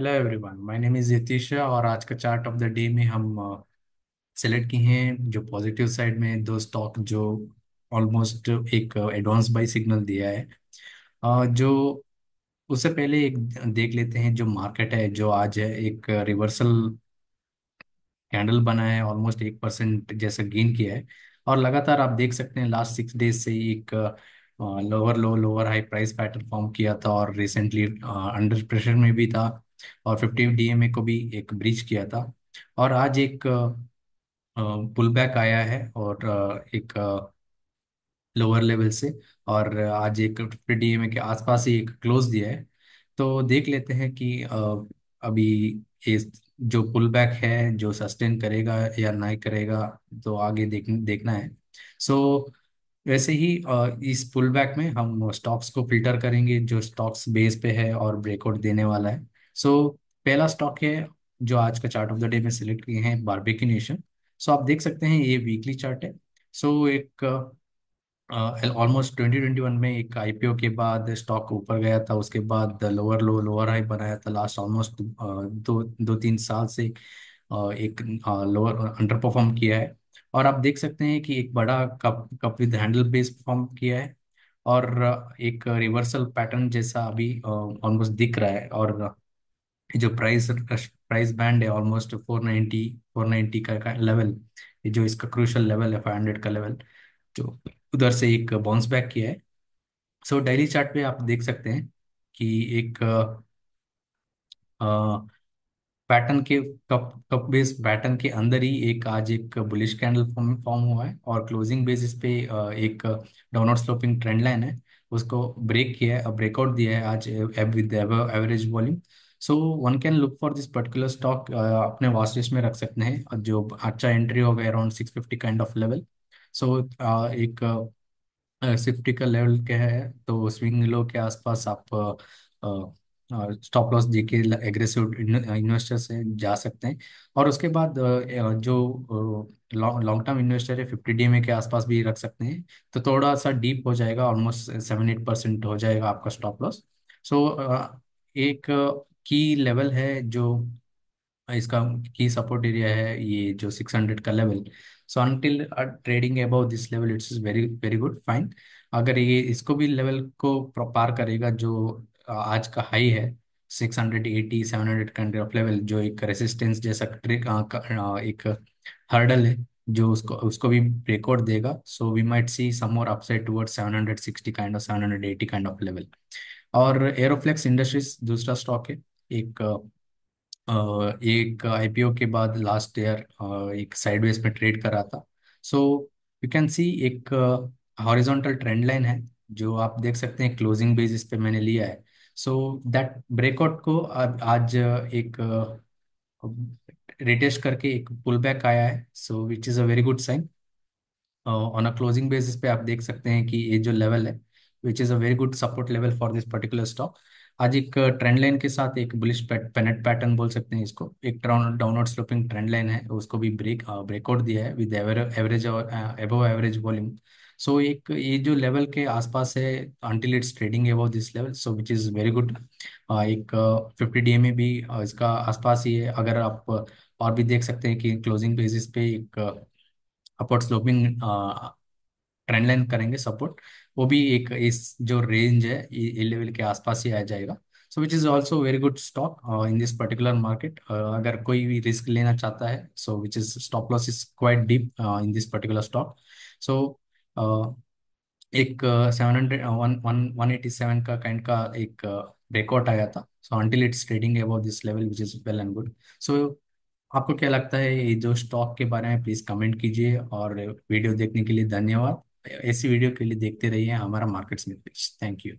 hello everyone my name is Yatish और आज का चार्ट ऑफ द डे में हम सेलेक्ट uh, किए हैं जो पॉजिटिव साइड में दो स्टॉक जो ऑलमोस्ट एक एडवांस बाय सिग्नल दिया है uh, जो उससे पहले एक देख लेते हैं जो मार्केट है जो आज है एक रिवर्सल uh, कैंडल बना है ऑलमोस्ट एक परसेंट जैसा गेन किया है और लगातार आप देख सकते हैं लास्ट सिक्स डेज से एक lower low lower high price pattern form किया था और रिसेंटली अंडर प्रेशर में भी था और फिफ्टी डीएमए को भी एक ब्रिज किया था और आज एक पुल बैक आया है और एक लोअर लेवल से और आज एक फिफ्टी डीएमए के आसपास ही एक क्लोज दिया है तो देख लेते हैं कि अभी इस जो पुल बैक है जो सस्टेन करेगा या नहीं करेगा तो आगे देख देखना है सो so, वैसे ही इस पुल बैक में हम स्टॉक्स को फिल्टर करेंगे जो स्टॉक्स बेस पे है और ब्रेकआउट देने वाला है सो so, पहला स्टॉक है जो आज का चार्ट ऑफ द डे में सिलेक्ट किए हैं बारबेकी नेशन सो आप देख सकते हैं ये वीकली चार्ट है सो so, एक ऑलमोस्ट ट्वेंटी ट्वेंटी वन में एक आईपीओ के बाद स्टॉक ऊपर गया था उसके बाद लोअर लो लोअर हाई बनाया था लास्ट ऑलमोस्ट दो दो तीन साल से एक लोअर अंडर परफॉर्म किया है और आप देख सकते हैं कि एक बड़ा cup cup with handle base perform किया है और एक रिवर्सल पैटर्न जैसा अभी ऑलमोस्ट दिख रहा है और ये जो प्राइस प्राइस बैंड है ऑलमोस्ट 490 490 का, का लेवल ये जो इसका क्रूशल लेवल है 500 का लेवल जो उधर से एक बाउंस बैक किया है सो डेली चार्ट पे आप देख सकते हैं कि एक पैटर्न के कप कप बेस पैटर्न के अंदर ही एक आज एक बुलिश कैंडल फॉर्म हुआ है और क्लोजिंग बेसिस पे एक डाउनवर्ड स्लोपिंग ट्रेंड लाइन है उसको ब्रेक किया है ब्रेकआउट दिया है आज with average volume so one can look for this particular stock अपने वॉच लिस्ट में रख सकते हैं जो अच्छा एंट्री हो गया around six fifty kind of level so एक सिफ्टी uh, uh, का लेवल के है तो स्विंग लो के आसपास आप स्टॉप लॉस दे के एग्रेसिव इन्वेस्टर से जा सकते हैं और उसके बाद uh, जो लॉन्ग टर्म इन्वेस्टर है फिफ्टी डी में के आसपास भी रख सकते हैं तो थोड़ा सा डीप हो जाएगा ऑलमोस्ट सेवन एट परसेंट हो जाएगा आपका स्टॉप लॉस सो एक की लेवल है जो इसका की सपोर्ट एरिया है ये जो 600 का level so until trading about this level it's very very good fine अगर ये इसको भी लेवल को पार करेगा जो आज का हाई है 680 700 काइंड ऑफ लेवल जो एक रेसिस्टेंस जैसा ट्रिक एक हर्डल है जो उसको उसको भी ब्रेकआउट देगा so we might see some more upside towards 760 kind of 780 kind of level और एरोफ्लेक्स इंडस्ट्रीज दूसरा स्टॉक है एक एक आईपीओ के बाद लास्ट ईयर एक साइडवेज में ट्रेड करा था सो यू कैन सी एक हॉरिजॉन्टल ट्रेंड लाइन है जो आप देख सकते हैं क्लोजिंग बेसिस पे मैंने लिया है सो दैट ब्रेकआउट को आज एक रिटेस्ट करके एक पुल बैक आया है so which is a very good sign on a closing basis पे आप देख सकते हैं कि ये जो लेवल है which is a very good support level for this particular stock आज एक ट्रेंड लाइन के साथ एक बुलिश पेनेट पैटर्न बोल सकते हैं इसको एक डाउनवर्ड स्लोपिंग ट्रेंड लाइन है उसको भी ब्रेक ब्रेकआउट दिया है विद एवरेज और एबव एवरेज वॉल्यूम सो एक ये जो लेवल के आसपास है until it's trading above this level so which is very good एक फिफ्टी डी में भी इसका आसपास ही है अगर आप और भी देख सकते हैं कि क्लोजिंग बेसिस पे एक अपवर्ड स्लोपिंग ट्रेंड लाइन करेंगे सपोर्ट वो भी एक इस जो रेंज है ये लेवल के आसपास ही आ जाएगा so which is also very good stock in this particular market अगर कोई भी रिस्क लेना चाहता है so which is stop loss is quite deep in this particular stock so एक seven hundred one one one eighty seven का kind का एक ब्रेकआउट uh, आया था so until it's trading about this level which is well and good so आपको क्या लगता है ये जो स्टॉक के बारे में प्लीज़ कमेंट कीजिए और वीडियो देखने के लिए धन्यवाद ऐसी वीडियो के लिए देखते रहिए हमारा मार्केट्स में पेज थैंक यू